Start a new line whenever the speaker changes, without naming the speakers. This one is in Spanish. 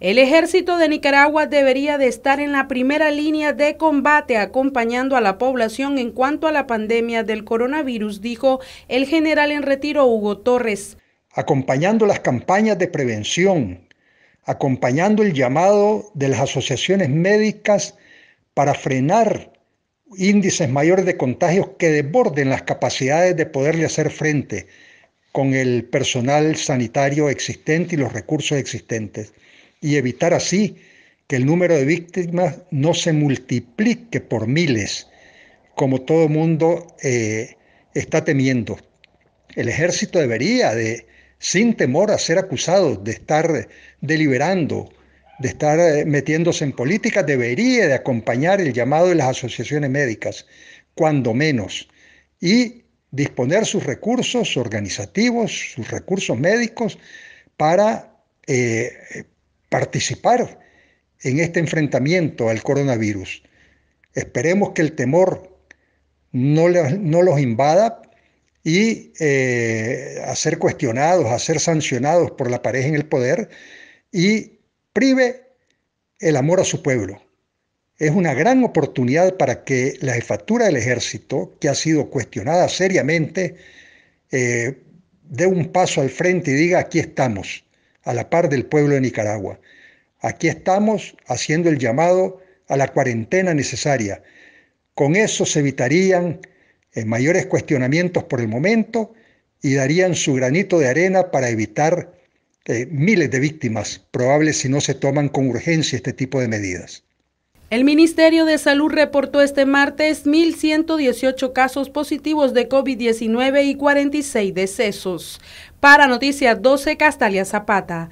El ejército de Nicaragua debería de estar en la primera línea de combate acompañando a la población en cuanto a la pandemia del coronavirus, dijo el general en retiro
Hugo Torres. Acompañando las campañas de prevención, acompañando el llamado de las asociaciones médicas para frenar índices mayores de contagios que desborden las capacidades de poderle hacer frente con el personal sanitario existente y los recursos existentes y evitar así que el número de víctimas no se multiplique por miles, como todo mundo eh, está temiendo. El ejército debería, de, sin temor a ser acusado de estar deliberando, de estar eh, metiéndose en política, debería de acompañar el llamado de las asociaciones médicas, cuando menos, y disponer sus recursos organizativos, sus recursos médicos, para eh, participar en este enfrentamiento al coronavirus. Esperemos que el temor no, los invada y eh, a ser cuestionados, a ser sancionados por la pareja en el poder y prive el amor a su pueblo. Es una gran oportunidad para que la jefatura del ejército, que ha sido cuestionada seriamente, eh, dé un paso al frente y diga, aquí estamos a la par del pueblo de Nicaragua. Aquí estamos haciendo el llamado a la cuarentena necesaria. Con eso se evitarían eh, mayores cuestionamientos por el momento y darían su granito de arena para evitar eh, miles de víctimas probables si no se toman con urgencia este tipo de medidas.
El Ministerio de Salud reportó este martes 1.118 casos positivos de COVID-19 y 46 decesos. Para Noticias 12, Castalia Zapata.